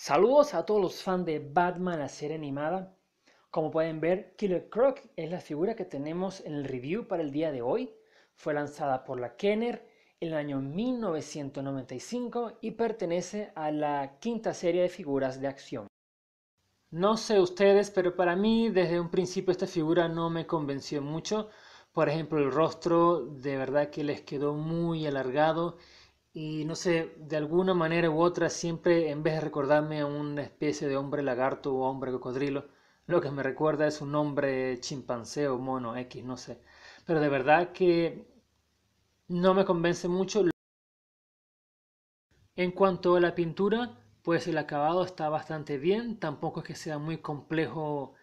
Saludos a todos los fans de Batman, la serie animada. Como pueden ver, Killer Croc es la figura que tenemos en el review para el día de hoy. Fue lanzada por la Kenner en el año 1995 y pertenece a la quinta serie de figuras de acción. No sé ustedes, pero para mí desde un principio esta figura no me convenció mucho. Por ejemplo, el rostro de verdad que les quedó muy alargado y no sé, de alguna manera u otra, siempre en vez de recordarme a una especie de hombre lagarto o hombre cocodrilo, lo que me recuerda es un hombre chimpancé o mono X, no sé. Pero de verdad que no me convence mucho. En cuanto a la pintura, pues el acabado está bastante bien, tampoco es que sea muy complejo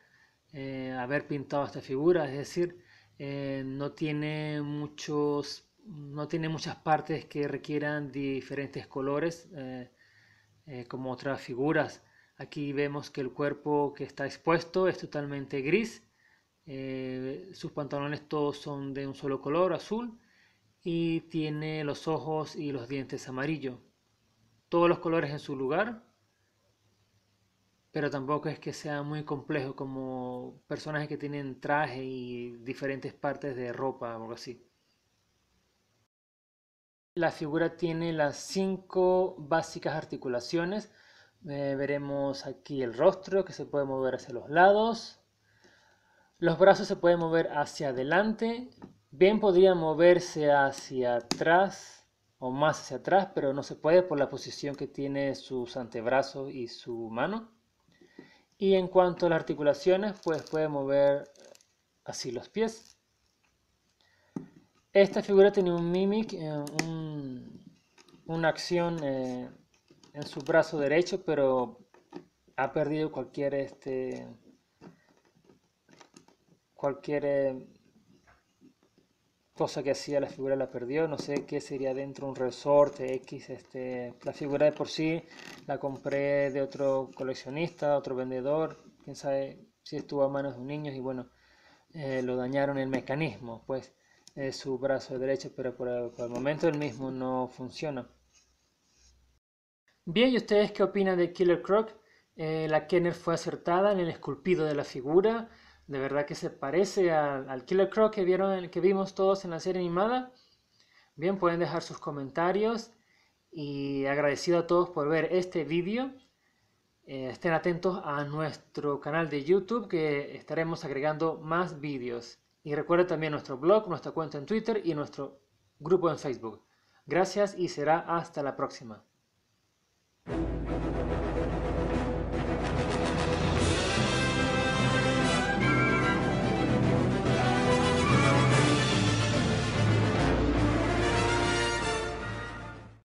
eh, haber pintado esta figura, es decir, eh, no tiene muchos no tiene muchas partes que requieran diferentes colores eh, eh, como otras figuras. Aquí vemos que el cuerpo que está expuesto es totalmente gris. Eh, sus pantalones todos son de un solo color, azul. Y tiene los ojos y los dientes amarillo. Todos los colores en su lugar. Pero tampoco es que sea muy complejo como personajes que tienen traje y diferentes partes de ropa o algo así. La figura tiene las cinco básicas articulaciones. Eh, veremos aquí el rostro que se puede mover hacia los lados. Los brazos se pueden mover hacia adelante. Bien podría moverse hacia atrás o más hacia atrás, pero no se puede por la posición que tiene sus antebrazos y su mano. Y en cuanto a las articulaciones, pues puede mover así los pies esta figura tenía un mimic, eh, una acción eh, en su brazo derecho, pero ha perdido cualquier este cualquier eh, cosa que hacía la figura la perdió no sé qué sería dentro un resorte x este la figura de por sí la compré de otro coleccionista otro vendedor quién sabe si estuvo a manos de un niño y bueno lo dañaron el mecanismo pues eh, su brazo derecho, pero por el, momento el mismo no funciona. Bien, ¿y ustedes qué opinan de Killer Croc? Eh, la Kenner fue acertada en el esculpido de la figura. De verdad que se parece al, Killer Croc que, vieron, que vimos todos en la serie animada. Bien, pueden dejar sus comentarios y agradecido a todos por ver este vídeo. Eh, estén atentos a nuestro canal de YouTube que estaremos agregando más vídeos. Y recuerda también nuestro blog, nuestra cuenta en Twitter y nuestro grupo en Facebook. Gracias y será hasta la próxima.